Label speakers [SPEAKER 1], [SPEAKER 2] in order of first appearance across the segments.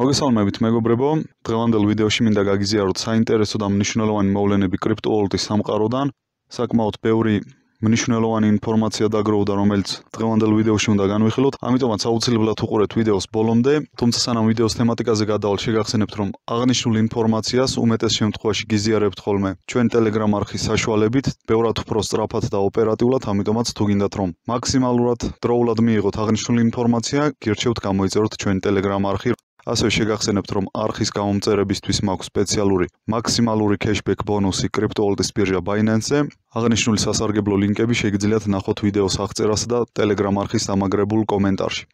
[SPEAKER 1] მოგესალმებით მეგობრებო. დღევანდელ ვიდეოში მინდა გაგიზიაროთ საინტერესო და მნიშვნელოვანი მოვლენები კრიპტოვალუტის სამყაროდან. საკმაოდ ბევრი მნიშვნელოვანი ინფორმაცია დაგროვდა, რომელიც დღევანდელ ვიდეოში უნდა განვიხილოთ. ამიტომაც აუცილებლად უყურეთ ვიდეოს ბოლომდე. თუმცა სანამ ვიდეოს თემატიკაზე გადავალ, შეგახსენებთ, რომ აღნიშნული ინფორმაციას უმეტეს შემთხვევაში გიზიარებთ ხოლმე ჩვენ Telegram არხის საშუალებით, ბევრად უფრო სწრაფად და ოპერატიულად, ამიტომაც თუ გინდათ, რომ მაქსიმალურად დროულად მიიღოთ აღნიშნული ინფორმაცია, გირჩევთ გამოიწეროთ ჩვენ Telegram არხი. ასევე შეგახსენებთ, რომ არხის გამომწერებისთვის მაქვს სპეციალური მაქსიმალური кэშბექ ბონუსი კრიპტოვალუტის ბირჟა Binance-ზე. აღნიშნული სასარგებლო ლინკები შეგიძლიათ ნახოთ ვიდეოს აღწერას და Telegram არხის დამაგრებულ კომენტარში.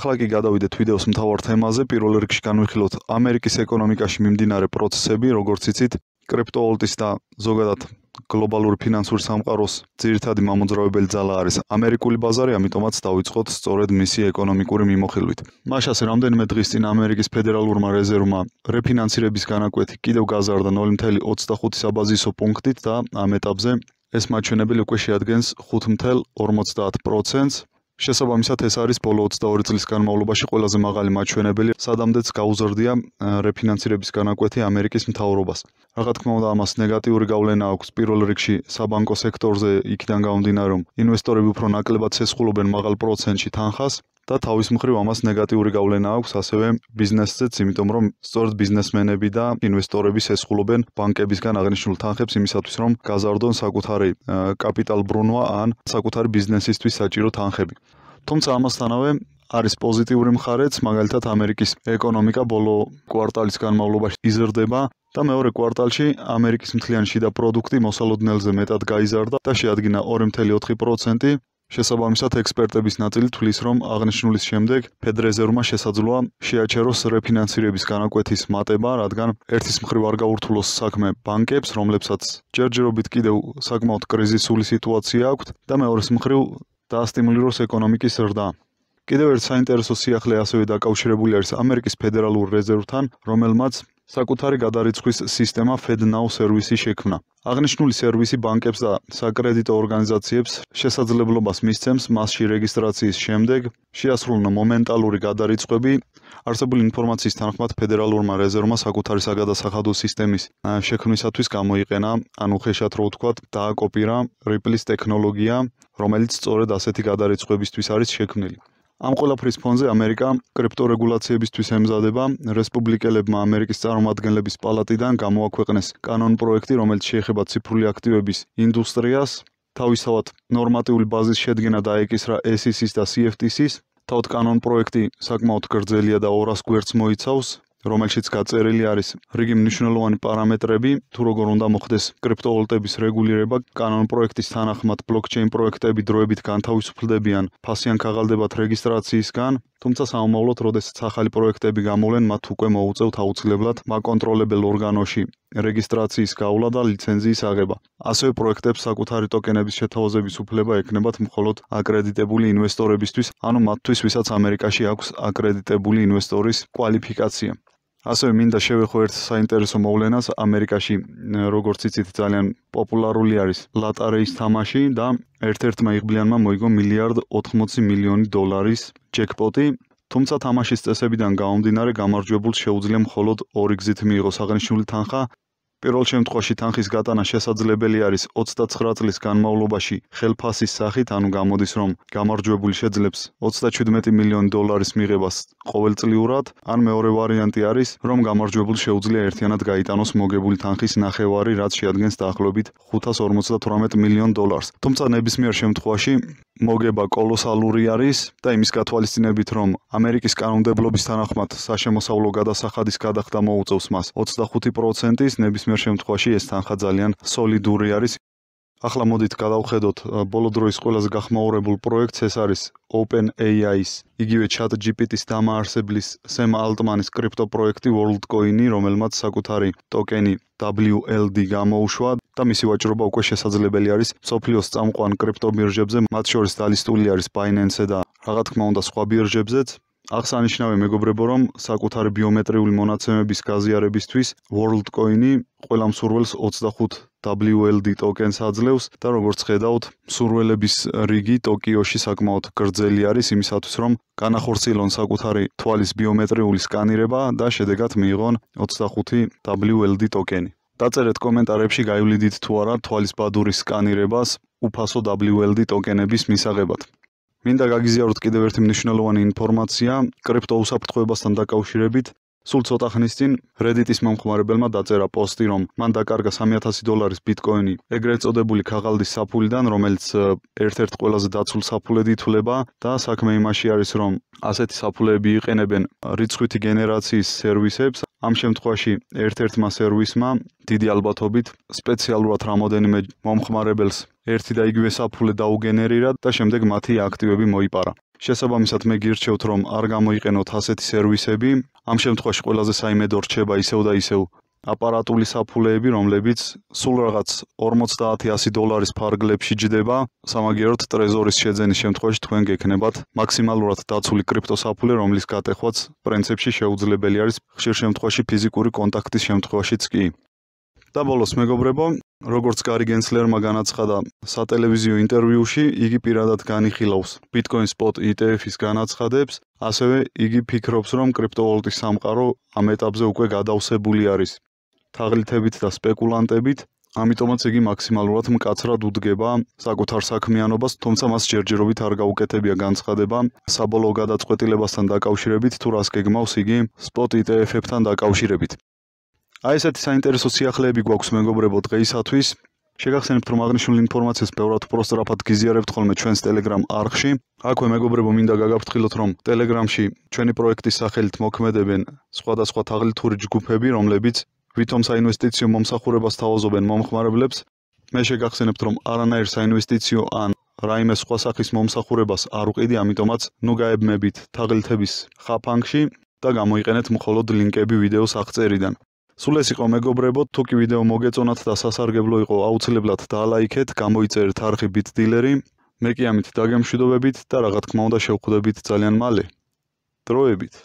[SPEAKER 1] ახლა კი გადავიდეთ ვიდეოს მთავარ თემაზე. პირველ რიგში განვიხილოთ ამერიკის ეკონომიკაში მიმდინარე პროცესები, როგორც იცით, კრიპტოვალუტის და ზოგადად გლობალურ ფინანსურ სამყაროს ძირითადი მამოძრავებელი ძალა არის ამერიკული ბაზარი, ამიტომაც დავიწყოთ სწორედ მისი ეკონომიკური მიმოხილვით. მაშას რამდენიმე დღის წინ ამერიკის ფედერალურმა რეზერვმა რეფინანსირების განაკვეთი კიდევ გაზარდა 0.25 საბაზისო პუნქტით და ამ ეტაპზე ეს მაჩვენებელი უკვე შეადგენს 5.50%-ს, შესაბამისად ეს არის ბოლო 22 წლის განმავლობაში ყველაზე მაღალი მაჩვენებელი, სადამდეც გაუზარდია რეფინანსირების განაკვეთი ამერიკის მთავრობას. რა თქმა უნდა, ამას ნეგატიური გავლენა აქვს პირველ რიგში საბანკო სექტორზე, იქიდან გამომდინარე, რომ ინვესტორები უფრო ნაკლებად შეხულობენ მაღალ პროცენტში თანხას და თავის მხრივ ამას ნეგატიური გავლენა აქვს ასევე ბიზნესზეც, იმიტომ რომ სწორედ ბიზნესმენები და ინვესტორები შეხულობენ ბანკებისგან აღნიშნულ თანხებს იმისათვის, რომ გაზარდონ საკუთარი კაპიტალბრუნვა ან საკუთარი ბიზნესისთვის საჭირო თანხები. თუმცა ამასთანავე არის პოზიტიური მხარეც, მაგალითად ამერიკის ეკონომიკა ბოლო კვარტალის განმავლობაში იზრდება და მეორე კვარტალში ამერიკის მთლიანი შიდა პროდუქტი მოსალოდნელზე მეტად გაიზარდა და შეადგინა 2.4%. შესაბამისად, ექსპერტების ნაწილი თვლის, რომ აღნიშნულის შემდეგ ფედრეზერვმა შესაძლოა შეაჩეროს რეფინანსირების განაკვეთის მატება, რადგან ერთის მხრივ არ გაურთულოს საქმე ბანკებს, რომლებსაც ჯერჯერობით კიდევ საკმაოდ კრიზისული სიტუაცია აქვთ და მეორის მხრივ და სტიმულიროს ეკონომიკის ზრდა. კიდევ ერთ საინტერესო სიახლე ასევე დაკავშირებული არის ამერიკის ფედერალურ რეზერვთან, რომელმაც საკუთარი გადარიცხვის სისტემა FedNow სერვისი შექმნა. აღნიშნული სერვისი ბანკებს და საკრედიტო ორგანიზაციებს შესაძლებლობას მისცემს მასში რეგისტრაციის შემდეგ შეასრულონ მომენტალური გადარიცხვები არსებული ინფორმაციის თანახმად ფედერალურმა რეზერვმა საკუთარი საგადასახადო სისტემის შექმნისათვის გამოიყენა, ანუ ხეშად რო ვთქვა, დააკოპირა Ripple-ის ტექნოლოგია, რომელიც სწორედ ასეთი გადარიცხვებისთვის არის შექმნილი. ამ ყველაფრის ფონზე ამერიკა კრიპტორეგულაციებისთვის ემზადება. რესპუბლიკელებმა ამერიკის წარმომადგენლების პალატიდან გამოაქვეყნეს კანონპროექტი, რომელიც შეეხება ციფრული აქტივების ინდუსტრიას. თავისთავად ნორმატიული ბაზის შედგენა დაეკისრა SEC-ის და CFTC-ის, თავად კანონ პროექტი საკმაოდ გრძელია და 200 გვერდს მოიცავს, რომელშიც გაწერილი არის რიგი მნიშვნელოვანი პარამეტრები, თუ როგორ უნდა მოხდეს კრიპტოვალუტების რეგულირება, კანონ პროექტის თანახმად ბლოკჩეინ პროექტები დროებით განთავისუფლდებიან ფასიან ქაღალდებად რეგისტრაციისგან, თუმცა სამომავლოდ, როდესაც ახალი პროექტები გამოვლენ, მათ უკვე მოუწევთ აუცილებლად მაკონტროლებელ ორგანოში რეგისტრაციის გავლა და ლიცენზიის აღება. ასევე პროექტებს საკუთარი ტოკენების შეთავაზების უფლება ექნებათ მხოლოდ აკრედიტებული ინვესტორებისთვის, ანუ მათთვის, ვისაც ამერიკაში აქვს აკრედიტებული ინვესტორის კვალიფიკაცია. ასევე მინდა შევეხო ერთ საინტერესო მოვლენას ამერიკაში, როგორც იცით, ძალიან პოპულარული არის ლატარეის თამაში და ერთ-ერთმა იღბლიანმა მოიგო მილიარდ 80 მილიონი დოლარის ჯექპოტი. თუმცა თამაშის წესებიდან გამომდინარე გამარჯვებულს შეუძლია მხოლოდ ორი გზით მიიღოს აღნიშნული თანხა პირველ შემთხვევაში თანხის გატანა შესაძლებელი არის 29 წლის განმავლობაში ხელფასის სახით, ანუ გამოდის რომ გამარჯვებული შეძლებს 37 მილიონ დოლარის მიღებას ყოველწლიურად, ან მეორე ვარიანტი არის, რომ გამარჯვებულ შეუძლია ერთიანად გაიტანოს მოგებული თანხის ნახევარი, რაც შეადგენს დაახლოებით 558 მილიონ დოლარს. თუმცა ნებისმიერ შემთხვევაში მოგება კოლოსალური არის და იმის გათვალისწინებით რომ ამერიკის კანონმდებლობის თანახმად საშემოსავლო გადასახადის გადახდა მოუწევს მას 25%-ის ნებისმიერ შემთხვევაში ეს თანხა ძალიან სოლიდური არის ახლა მოდით გადავხედოთ ბოლო დროის ყველაზე გახმაურებულ პროექტს ეს არის Open AI-ის იგივე ChatGPT-ის დამაარსებლის Sam Altman-ის კრიპტო პროექტი WorldCoin-ი რომელმაც საკუთარი ტოკენი WLD გამოუშვა და მისი ვაჭრობა უკვე შესაძლებელი არის სოფლიოს წამყვან კრიპტომირჟებზე, მათ შორის დალისტული არის Binance-ზე და რაღა თქმა უნდა სხვა ბირჟებზეც. აღსანიშნავია მეგობრებო, რომ საკუთარი ბიომეტრიული მონაცემების გაზიარებისთვის WorldCoin-ი ყველა მსურველს 25 WLD ტოკენს აძლევს და როგორც ხედავთ, მსურველების რიგი ტოკიოში საკმაოდ გრძელი არის იმისათვის, რომ განახორციელონ საკუთარი თვალის ბიომეტრიული სკანირება და შედეგად მიიღონ 25 WLD ტოკენი. დაწერეთ კომენტარებში გაივლიდით თუ არა თვალის ბადურის სკანირებას უფასო WLD ტოკენების მისაღებად. მინდა გაგიზიაროთ კიდევ ერთი მნიშვნელოვანი ინფორმაცია კრიპტოუსაფრთხოებასთან დაკავშირებით. სულ ცოტა ხნის წინ Reddit-ის მომხმარებელმა დაწერა პოსტი, რომ მან დაკარგა 3000 დოლარის ბიტკოინი ეგრეთ წოდებული ქაღალდის საფულიდან, რომელიც ერთ-ერთ ყველაზე დაცულ საფულად ითვლება და საქმე იმაში არის, რომ ასეთი საფულები იყენებენ რიცხვითი გენერაციის სერვისებს. ამ შემთხვევაში ერთ-ერთმა სერვისმა დიდი ალბათობით სპეციალურად რამოდენიმე მომხმარებელს ერთი და იგივე საფულე დაუგენერირა და შემდეგ მათი აქტივები მოიპარა. შესაბამისად მე გირჩევთ რომ არ გამოიყენოთ ასეთი სერვისები, ამ შემთხვევაში ყველაზე საიმედო რჩება ისევ და ისევ აპარატული საფულეები, რომლებიც სულ რაღაც 50-100 დოლარის ფარგლებში ჯდება, სამაგიეროდ ტრეზორის შეძენის შემთხვევაში თქვენ გექნებათ მაქსიმალურად დაცული კრიპტო საფული, რომლის გატეხვაც პრინციპში შეუძლებელი არის ხშირ შემთხვევაში ფიზიკური კონტაქტის შემთხვევაშიც კი. და ბოლოს მეგობრებო როგორც გარი გენცლერმა განაცხადა სატელევიზიო ინტერვიუში, იგი პირადად განიხილავს Bitcoin Spot ETF-ის განაცხადებს, ასევე იგი ფიქრობს, რომ კრიპტოვალუტის სამყარო ამ ეტაპზე უკვე გადავსებული არის თაღლითებით და სპეკულანტებით, ამიტომაც იგი მაქსიმალურად მკაცრად უდგება საკუთარ საქმიანობას, თუმცა მას ჯერჯერობით არ გაუკეთებია განცხადება საბოლოო გადაწყვეტილებასთან დაკავშირებით, თუ რას გეგმავს იგი Spot ETF-ებთან დაკავშირებით. აი ესეთი საინტერესო სიახლეები გვაქვს მეგობრებო დღეისათვის. შეგახსენებთ რომ აღნიშნული ინფორმაციას ბევრად უფრო სწრაფად გიზიარებთ ხოლმე ჩვენს Telegram არხში. აქვე მეგობრებო მინდა გაგაფრთხილოთ რომ Telegram-ში ჩვენი პროექტის სახელით მოქმედებენ სხვადასხვა თაღლითური ჯგუფები, რომლებიც ვითომ საინვესტიციო მომსახურებას თავაზობენ მომხმარებლებს. მე შეგახსენებთ რომ არანაირ საინვესტიციო ან რაიმე სხვა სახის მომსახურებას არ უყიდი, ამიტომაც ნუ გაებმებით თაღლითების ხაფანგში და გამოიყენეთ მხოლოდ ლინკები ვიდეოს აღწერიდან. სულ ეს იყო მეგობრებო, თუ კი ვიდეო მოგეწონათ და სასარგებლო იყო, აუცილებლად დალაიქეთ, გამოიწერეთ არხი ბიტდილერი, მე კი ამით დაგემშვიდობებით და რა თქმა უნდა შევხვდებით ძალიან მალე. დროებით.